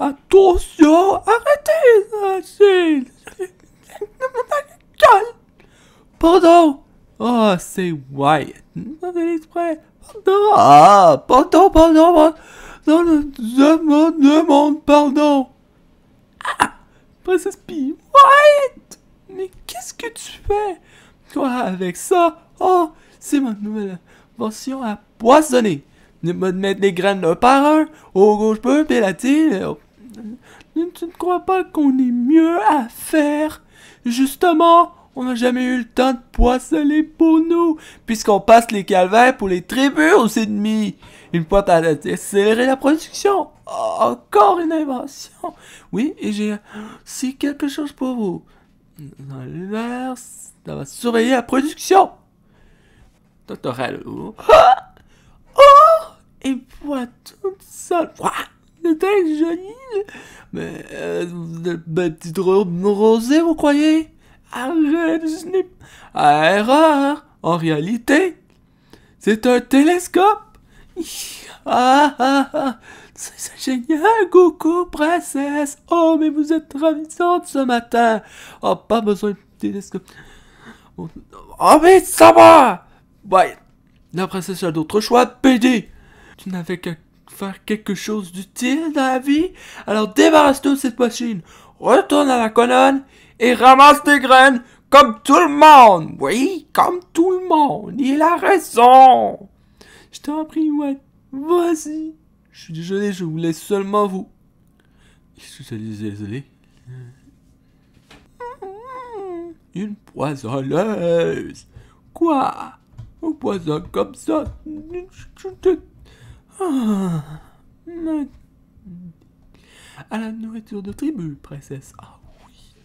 Attention, arrêtez Pardon Oh, c'est Wyatt. exprès. Pardon Ah, pardon, pardon, je demande pardon. Ah, Princesse Pi what? Mais qu'est-ce que tu fais? Toi, avec ça, oh, c'est ma nouvelle invention à poissonner. Ne mettre les graines un par un, au gauche peu, pélatine! la Tu ne crois pas qu'on est mieux à faire? Justement, on n'a jamais eu le temps de poissonner pour nous, puisqu'on passe les calvaires pour les tribus aux ennemis. Une fois à accélérer la production, encore une invention. Oui, et j'ai aussi quelque chose pour vous. Dans l'univers, ça va surveiller la production. Docteur le... oh, Oh! Et voilà tout ça. C'était joli. Mais, euh, ben, petite roses rosée, vous croyez? Arrête, Snip. Ah, erreur. En réalité, c'est un télescope. Ah, ah, ah. C'est génial, Goku, princesse. Oh, mais vous êtes ravissante ce matin. Oh, pas besoin de télescope. Oh, mais ça va. Ouais. La princesse a d'autres choix, PD. Tu n'avais qu'à faire quelque chose d'utile dans la vie. Alors débarrasse-toi de cette machine. Retourne à la colonne et ramasse des graines comme tout le monde. Oui, comme tout le monde. Il a raison. Je t'en prie, ouais. Vas-y. Je suis désolé, je vous laisse seulement vous. Je suis désolé. Une poisonneuse. Quoi Un poison comme ça ah. À la nourriture de tribu, princesse. Ah oui.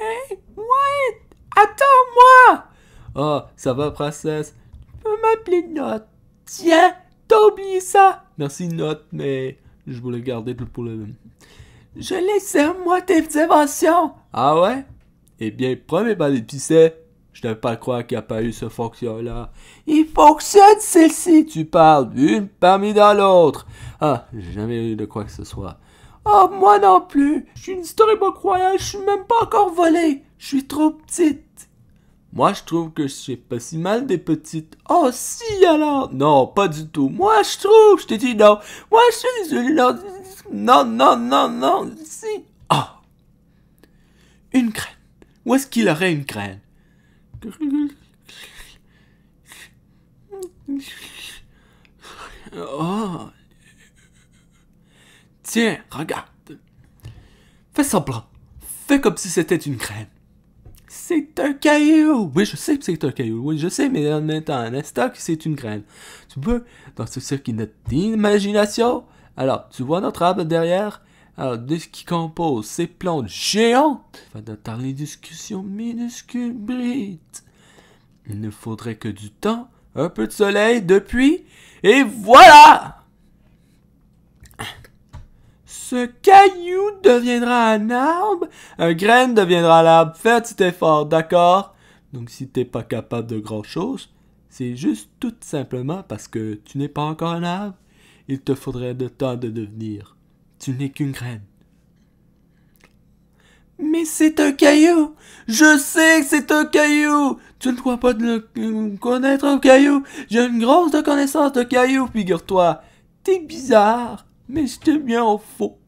Hey, What? Attends-moi Oh, ça va, princesse Tiens, t'as oublié ça. Merci Note, mais je voulais garder le pour le... Je laisse moi tes inventions. Ah ouais? Eh bien, premier bal de je ne pas croire qu'il n'y a pas eu ce fonction-là. Il fonctionne, celle-ci. Tu parles d'une parmi dans l'autre. Ah, j'ai jamais eu de quoi que ce soit. Oh, moi non plus. Je suis une histoire pas croyante. Je suis même pas encore volée. Je suis trop petite. Moi, je trouve que c'est pas si mal des petites. Oh, si alors Non, pas du tout. Moi, je trouve, je t'ai dit non. Moi, je suis une... Non, non, non, non, si. oh. Une crème. Où est-ce qu'il aurait une crème? Oh. Tiens, regarde. Fais semblant. Fais comme si c'était une crème c'est un caillou. Oui, je sais que c'est un caillou. Oui, je sais, mais en même temps, un instant c'est une graine. Tu peux, dans ce circuit notre imagination, alors, tu vois notre arbre derrière Alors, de ce qui compose ces plantes géantes, dans les discussions minuscules Il ne faudrait que du temps, un peu de soleil depuis, et voilà ce caillou deviendra un arbre, un graine deviendra l'arbre. fais cet effort, d'accord Donc si t'es pas capable de grand-chose, c'est juste tout simplement parce que tu n'es pas encore un arbre. Il te faudrait de temps de devenir. Tu n'es qu'une graine. Mais c'est un caillou. Je sais que c'est un caillou. Tu ne crois pas de le euh, connaître un caillou. J'ai une grosse connaissance de caillou, figure-toi. T'es bizarre. Mr. Meowful.